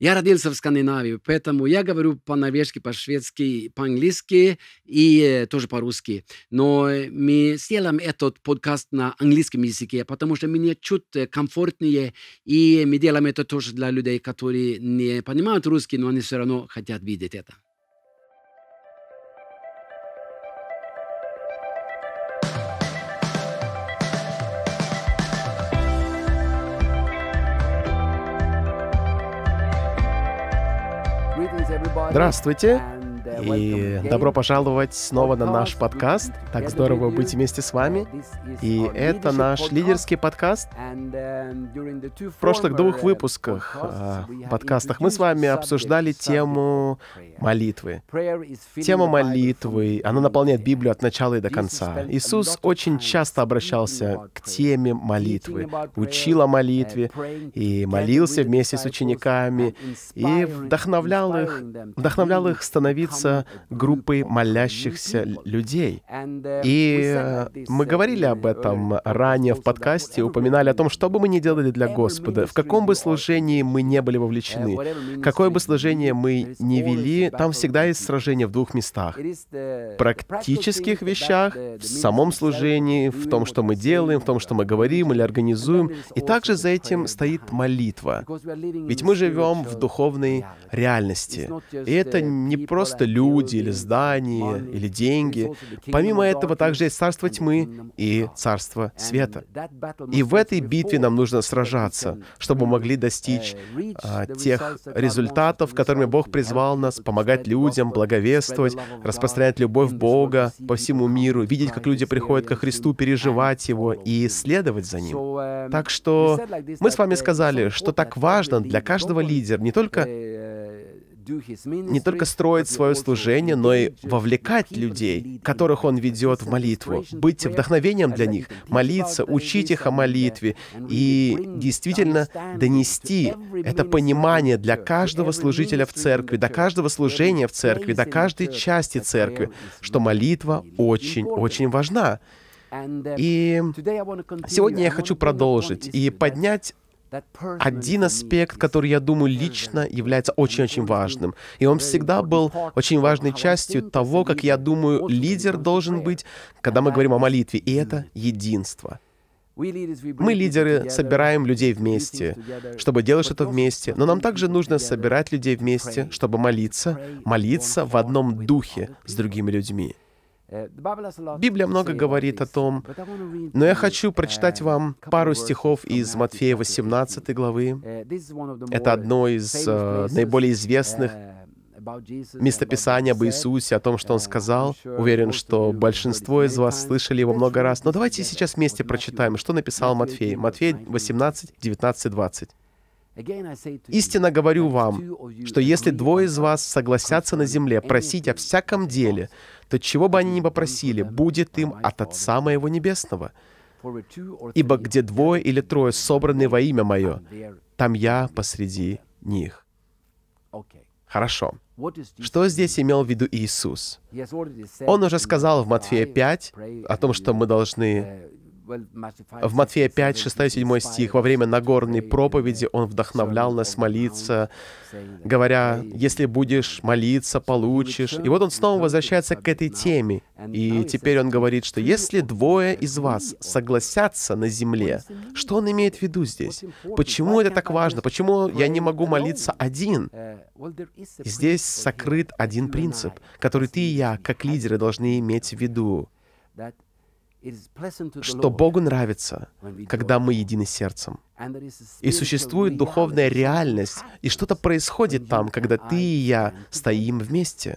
Я родился в Скандинавии, поэтому я говорю по-норвежски, по-шведски, по-английски и э, тоже по-русски. Но э, мы сделаем этот подкаст на английском языке, потому что мне чуть э, комфортнее, и мы делаем это тоже для людей, которые не понимают русский, но они все равно хотят видеть это. Здравствуйте! И добро пожаловать снова на наш подкаст. Так здорово быть вместе с вами. И это наш лидерский подкаст. Um, в прошлых двух э, выпусках, э, подкастах, мы с вами обсуждали тему молитвы. Тема молитвы, она наполняет Библию от начала и до конца. Иисус очень часто обращался к теме молитвы, учил о uh, молитве и молился вместе с учениками, и вдохновлял их, вдохновлял их становиться с группой молящихся людей. И мы говорили об этом ранее в подкасте, упоминали о том, что бы мы ни делали для Господа, в каком бы служении мы не были вовлечены, какое бы служение мы не вели, там всегда есть сражение в двух местах. В практических вещах, в самом служении, в том, что мы делаем, в том, что мы говорим или организуем. И также за этим стоит молитва. Ведь мы живем в духовной реальности. И это не просто люди, или здания или деньги. Помимо этого, также есть царство тьмы и царство света. И в этой битве нам нужно сражаться, uh, чтобы мы могли uh, достичь а, тех результатов, которыми Бог призвал нас, помогать людям, благовествовать, распространять любовь Бога по всему миру, видеть, как люди приходят ко Христу, переживать Его и следовать за Ним. Um, так что мы с вами uh, сказали, что так важно для каждого лидера не только не только строить свое служение, но и вовлекать людей, которых он ведет в молитву, быть вдохновением для них, молиться, учить их о молитве и действительно донести это понимание для каждого служителя в церкви, до каждого служения в церкви, до каждой части церкви, что молитва очень-очень важна. И сегодня я хочу продолжить и поднять один аспект, который, я думаю, лично является очень-очень важным. И он всегда был очень важной частью того, как, я думаю, лидер должен быть, когда мы говорим о молитве. И это единство. Мы, лидеры, собираем людей вместе, чтобы делать что-то вместе, но нам также нужно собирать людей вместе, чтобы молиться, молиться в одном духе с другими людьми. Библия много говорит о том, но я хочу прочитать вам пару стихов из Матфея 18 главы. Это одно из э, наиболее известных местописание об Иисусе, о том, что Он сказал. Уверен, что большинство из вас слышали его много раз. Но давайте сейчас вместе прочитаем, что написал Матфей. Матфей 18, 19, 20. Истинно говорю вам, что если двое из вас согласятся на земле просить о всяком деле, то чего бы они ни попросили, будет им от Отца Моего Небесного. Ибо где двое или трое собраны во имя Мое, там Я посреди них. Хорошо. Что здесь имел в виду Иисус? Он уже сказал в Матфея 5 о том, что мы должны uh, в Матфея 5, 6, 7 стих, во время Нагорной проповеди он вдохновлял нас молиться, говоря, «Если будешь молиться, получишь». И вот он снова возвращается к этой теме. И теперь он говорит, что «Если двое из вас согласятся на земле», что он имеет в виду здесь? Почему это так важно? Почему я не могу молиться один? И здесь сокрыт один принцип, который ты и я, как лидеры, должны иметь в виду что Богу нравится, когда мы едины сердцем. И существует духовная реальность, и что-то происходит там, когда ты и я стоим вместе.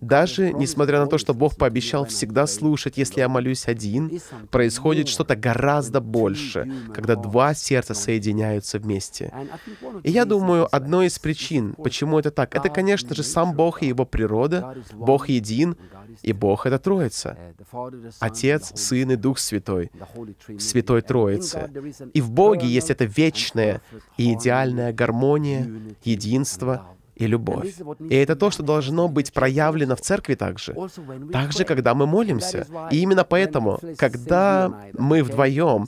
Даже несмотря на то, что Бог пообещал всегда слушать, если я молюсь один, происходит что-то гораздо больше, когда два сердца соединяются вместе. И я думаю, одной из причин, почему это так, это, конечно же, сам Бог и его природа, Бог един, и Бог — это Троица. Uh, Отец, Сын и Дух Святой, Святой Троицы. И в Боге есть это вечная и идеальная гармония, единство и любовь. И это то, что должно быть проявлено в церкви также. Также, когда мы молимся. И именно поэтому, когда мы вдвоем,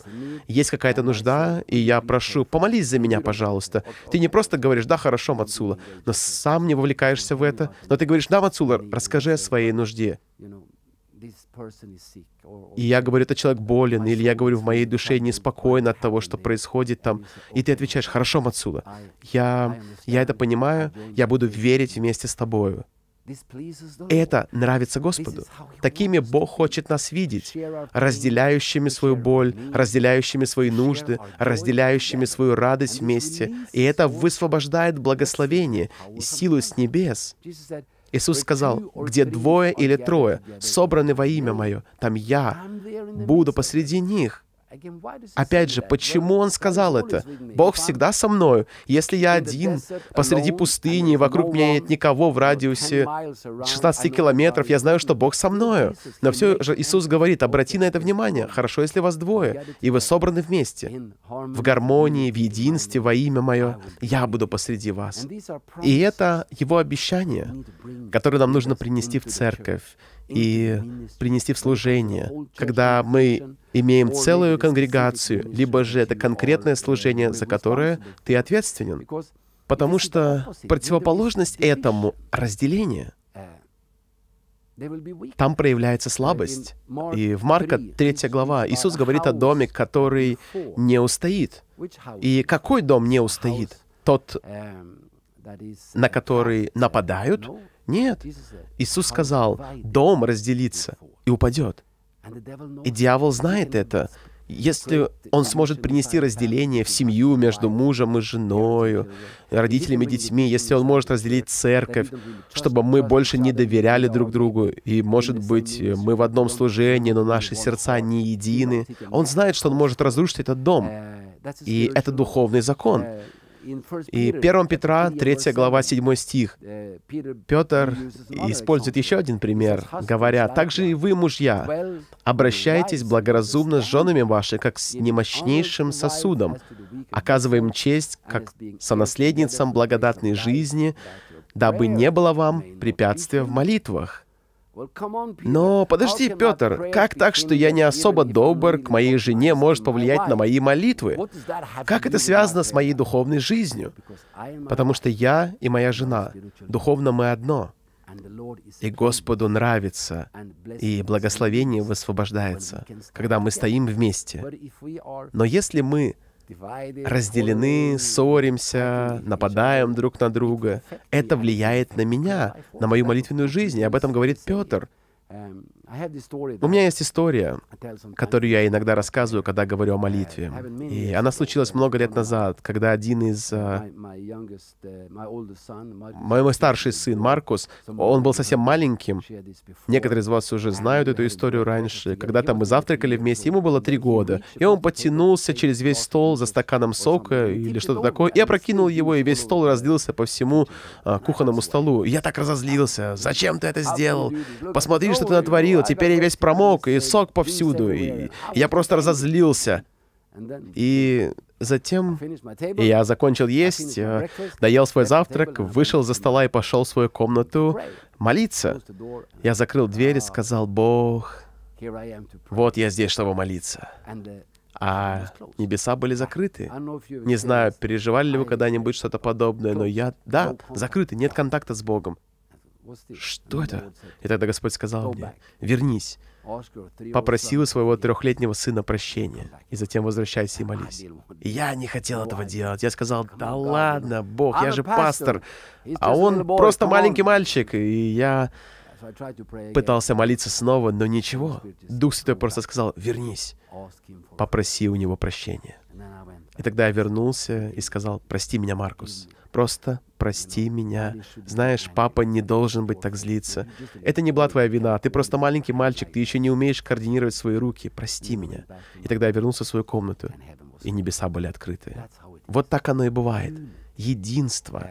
есть какая-то нужда, и я прошу, помолись за меня, пожалуйста. Ты не просто говоришь, да, хорошо, Мацула, но сам не вовлекаешься в это. Но ты говоришь, да, Мацула, расскажи о своей нужде. И я говорю, этот человек болен, или я говорю, в моей душе неспокойно от того, что происходит там. И ты отвечаешь, хорошо, Мацуда, я, я это понимаю, я буду верить вместе с тобою. Это нравится Господу. Такими Бог хочет нас видеть, разделяющими свою боль, разделяющими свои нужды, разделяющими свою радость вместе. И это высвобождает благословение силу с небес. Иисус сказал, «Где двое или трое собраны во имя Мое, там Я буду посреди них». Опять же, почему он сказал это? Бог всегда со мною. Если я один, посреди пустыни, вокруг меня нет никого в радиусе 16 километров, я знаю, что Бог со мною. Но все же Иисус говорит, обрати на это внимание. Хорошо, если вас двое, и вы собраны вместе. В гармонии, в единстве, во имя мое. Я буду посреди вас. И это его обещание, которое нам нужно принести в церковь и принести в служение, когда мы имеем целую конгрегацию, либо же это конкретное служение, за которое ты ответственен. Потому что противоположность этому — разделение. Там проявляется слабость. И в Марка 3 глава Иисус говорит о доме, который не устоит. И какой дом не устоит? Тот, на который нападают, нет. Иисус сказал, дом разделится и упадет. И дьявол знает это. Если он сможет принести разделение в семью между мужем и женой, родителями и детьми, если он может разделить церковь, чтобы мы больше не доверяли друг другу, и, может быть, мы в одном служении, но наши сердца не едины, он знает, что он может разрушить этот дом. И это духовный закон. И 1 Петра, 3 глава, 7 стих, э, Петр использует еще один пример, говоря, «Также и вы, мужья, обращайтесь благоразумно с женами ваши, как с немощнейшим сосудом, оказываем честь, как сонаследницам благодатной жизни, дабы не было вам препятствия в молитвах». Но подожди, Петр, как так, что я не особо добр к моей жене может повлиять на мои молитвы? Как это связано с моей духовной жизнью? Потому что я и моя жена, духовно мы одно. И Господу нравится, и благословение высвобождается, когда мы стоим вместе. Но если мы разделены, ссоримся, нападаем друг на друга. Это влияет на меня, на мою молитвенную жизнь, и об этом говорит Петр. У меня есть история, которую я иногда рассказываю, когда говорю о молитве. И она случилась много лет назад, когда один из... Э, э, мой, старший сын Маркус, он был совсем маленьким. Некоторые из вас уже знают эту историю раньше. Когда-то мы завтракали вместе, ему было три года. И он подтянулся через весь стол за стаканом сока или что-то такое. Я прокинул его, и весь стол разлился по всему э, кухонному столу. я так разозлился. «Зачем ты это сделал? Посмотри, что ты натворил!» ходил, теперь я весь промок, и сок повсюду, и я просто разозлился. И затем я закончил есть, э, доел свой завтрак, вышел за стола и пошел в свою комнату молиться. Я закрыл дверь и сказал, «Бог, вот я здесь, чтобы молиться». А небеса были закрыты. Не знаю, переживали ли вы когда-нибудь что-то подобное, но я... Да, закрыты, нет контакта с Богом. «Что это?» И тогда Господь сказал мне, «Вернись, попроси у своего трехлетнего сына прощения, и затем возвращайся и молись». я не хотел этого делать. Я сказал, «Да ладно, Бог, я же пастор, а он просто маленький мальчик». И я пытался молиться снова, но ничего. Дух Святой просто сказал, «Вернись, попроси у него прощения». И тогда я вернулся и сказал, «Прости меня, Маркус, просто прости меня. Знаешь, папа не должен быть так злиться. Это не была твоя вина. Ты просто маленький мальчик, ты еще не умеешь координировать свои руки. Прости меня. И тогда я вернулся в свою комнату, и небеса были открыты. Вот так оно и бывает. Единство,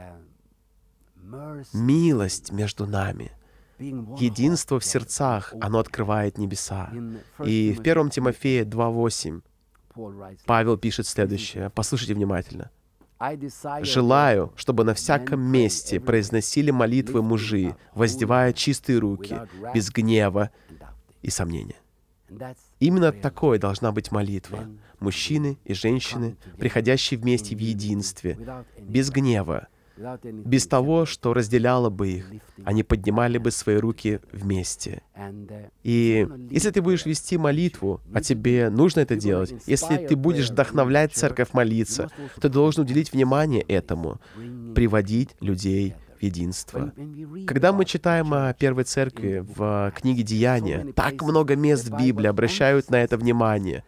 милость между нами — Единство в сердцах, оно открывает небеса. И в 1 Тимофея 2.8 Павел пишет следующее. Послушайте внимательно. Желаю, чтобы на всяком месте произносили молитвы мужи, воздевая чистые руки, без гнева и сомнения. Именно такой должна быть молитва. Мужчины и женщины, приходящие вместе в единстве, без гнева, без того, что разделяло бы их. Они поднимали бы свои руки вместе. И если ты будешь вести молитву, а тебе нужно это делать, если ты будешь вдохновлять церковь молиться, ты должен уделить внимание этому, приводить людей в единство. Когда мы читаем о Первой Церкви в книге Деяния, так много мест в Библии обращают на это внимание.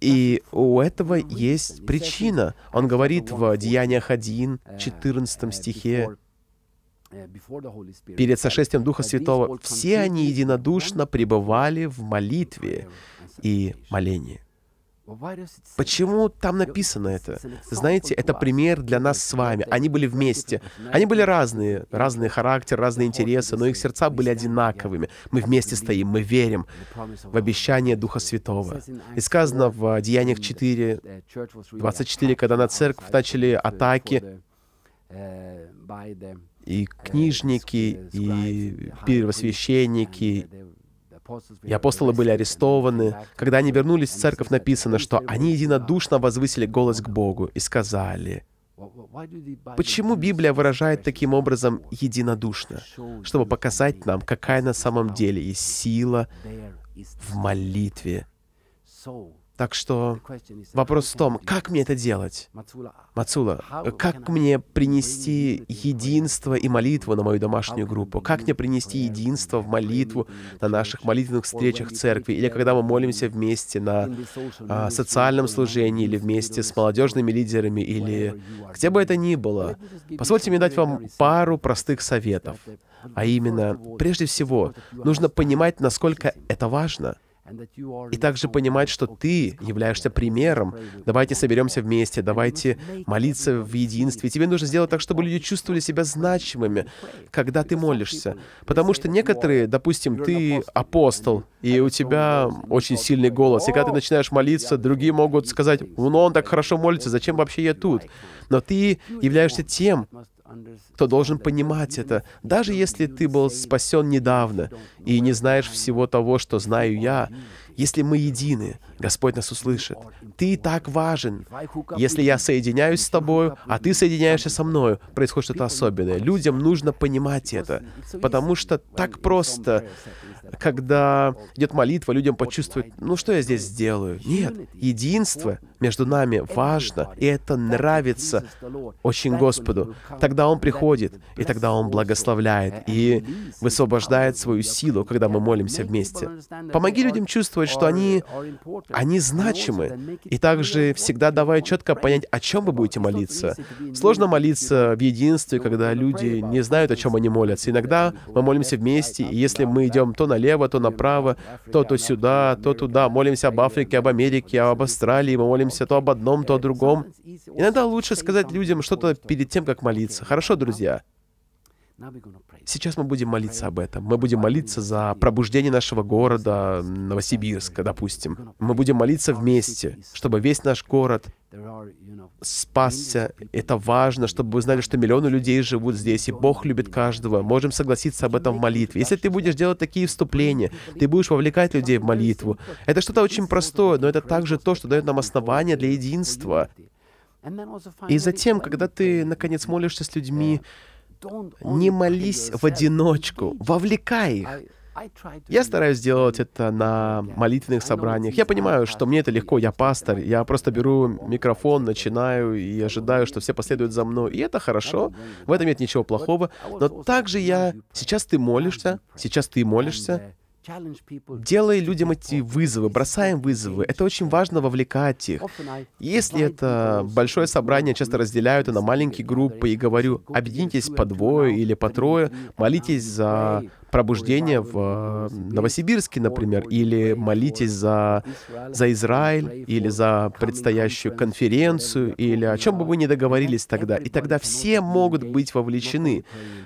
И у этого есть причина. Он говорит в Деяниях 1, 14 э, э, стихе, э, перед сошествием Духа Святого, все они единодушно пребывали в молитве и молении. Почему там написано это? Знаете, это пример для нас с вами. Они были вместе. Они были разные, разные характер, разные интересы, но их сердца были одинаковыми. Мы вместе стоим, мы верим в обещание Духа Святого. И сказано в Деяниях 4, 24, когда на церковь начали атаки, и книжники, и первосвященники, и апостолы были арестованы. Когда они вернулись в церковь, написано, что они единодушно возвысили голос к Богу и сказали, Почему Библия выражает таким образом единодушно? Чтобы показать нам, какая на самом деле есть сила в молитве. Так что вопрос в том, как мне это делать? Мацула, а э, как мне принести единство и молитву на мою домашнюю группу? Как мне принести единство в молитву на наших молитвенных встречах в церкви? Или когда мы молимся вместе на а, социальном служении, или вместе с молодежными лидерами, или где бы это ни было? Позвольте мне дать вам пару простых советов. А именно, прежде всего, нужно понимать, насколько это важно — и также понимать, что ты являешься примером. Давайте соберемся вместе, давайте молиться в единстве. Тебе нужно сделать так, чтобы люди чувствовали себя значимыми, когда ты молишься. Потому что некоторые, допустим, ты апостол, и у тебя очень сильный голос. И когда ты oh, начинаешь молиться, другие могут сказать, ну он так хорошо молится, зачем вообще я тут? Но ты являешься тем, кто должен понимать это, даже если ты был спасен недавно и не знаешь всего того, что знаю я, если мы едины, Господь нас услышит. Ты так важен. Если я соединяюсь с тобою, а ты соединяешься со мною, происходит что-то особенное. Людям нужно понимать это, потому что так просто, когда идет молитва, людям почувствовать, ну что я здесь сделаю? Нет, единство между нами важно, и это нравится очень Господу. Тогда Он приходит, и тогда Он благословляет и высвобождает свою силу, когда мы молимся вместе. Помоги людям чувствовать, чувствовать, что они, они значимы, и также всегда давая четко понять, о чем вы будете молиться. Сложно молиться в единстве, когда люди не знают, о чем они молятся. Иногда мы молимся вместе, и если мы идем то налево, то направо, то то сюда, то туда, молимся об Африке, об Америке, об Австралии, мы молимся то об одном, то о другом. Иногда лучше сказать людям что-то перед тем, как молиться. Хорошо, друзья? Сейчас мы будем молиться об этом. Мы будем молиться за пробуждение нашего города, Новосибирска, допустим. Мы будем молиться вместе, чтобы весь наш город спасся. Это важно, чтобы вы знали, что миллионы людей живут здесь, и Бог любит каждого. Можем согласиться об этом в молитве. Если ты будешь делать такие вступления, ты будешь вовлекать людей в молитву. Это что-то очень простое, но это также то, что дает нам основание для единства. И затем, когда ты, наконец, молишься с людьми, не молись в одиночку, вовлекай их. Я стараюсь делать это на молитвенных собраниях. Я понимаю, что мне это легко, я пастор, я просто беру микрофон, начинаю и ожидаю, что все последуют за мной. И это хорошо, в этом нет ничего плохого. Но также я... Сейчас ты молишься, сейчас ты молишься, uh, делай людям эти вызовы, бросаем вызовы. Это очень важно вовлекать их. Если это большое собрание, часто разделяю это на маленькие группы и говорю, объединитесь по двое или по трое, молитесь за пробуждение в э, Новосибирске, например, или молитесь за, за Израиль, или за предстоящую конференцию, или о чем бы вы ни договорились тогда. И тогда все могут быть вовлечены.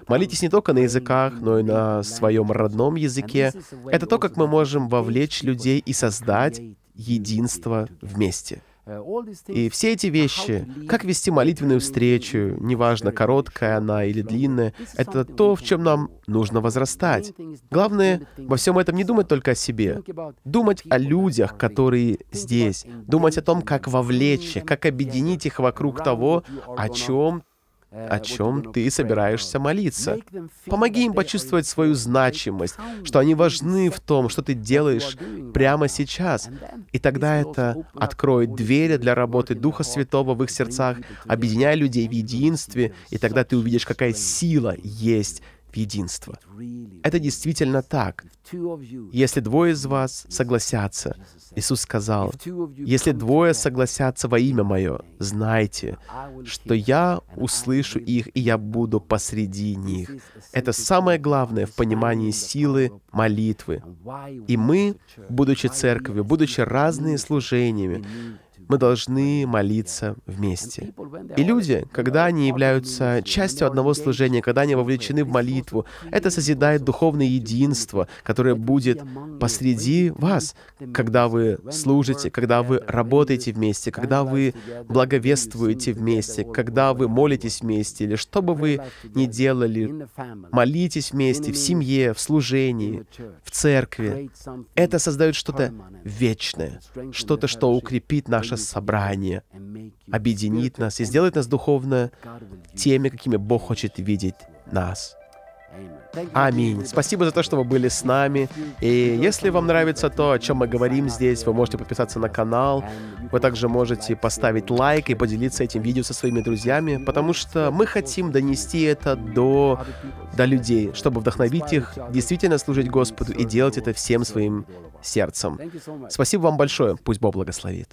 Молитесь не только на языках, но и на своем родном языке. Это то, как мы можем вовлечь людей и создать единство вместе. Э, И все эти uh, вещи, как вести молитвенную uh, встречу, неважно, короткая uh, она или длинная, это то, в чем нам нужно возрастать. Главное, во всем этом не думать только о себе. Думать о людях, которые здесь. Думать о том, как вовлечь их, как объединить их вокруг того, о чем о э, чем ты собираешься молиться. Помоги им почувствовать свою значимость, что они важны в том, что ты делаешь прямо сейчас. И тогда это откроет двери для работы Духа Святого в их сердцах, объединяя людей в единстве, и тогда ты увидишь, какая сила есть единства. Это действительно так. Если двое из вас согласятся, Иисус сказал, если двое согласятся во имя Мое, знайте, что я услышу их, и я буду посреди них. Это самое главное в понимании силы молитвы. И мы, будучи церковью, будучи разными служениями, мы должны молиться вместе. И люди, когда они являются частью одного служения, когда они вовлечены в молитву, это созидает духовное единство, которое будет посреди вас, когда вы служите, когда вы работаете вместе, когда вы благовествуете вместе, когда вы молитесь вместе, или что бы вы ни делали, молитесь вместе в семье, в служении, в церкви. Это создает что-то вечное, что-то, что укрепит наше собрание, объединит нас и сделает нас духовно теми, какими Бог хочет видеть нас. Аминь. Спасибо за то, что вы были с нами. И если вам нравится то, о чем мы говорим здесь, вы можете подписаться на канал. Вы также можете поставить лайк и поделиться этим видео со своими друзьями, потому что мы хотим донести это до, до людей, чтобы вдохновить их действительно служить Господу и делать это всем своим сердцем. Спасибо вам большое. Пусть Бог благословит.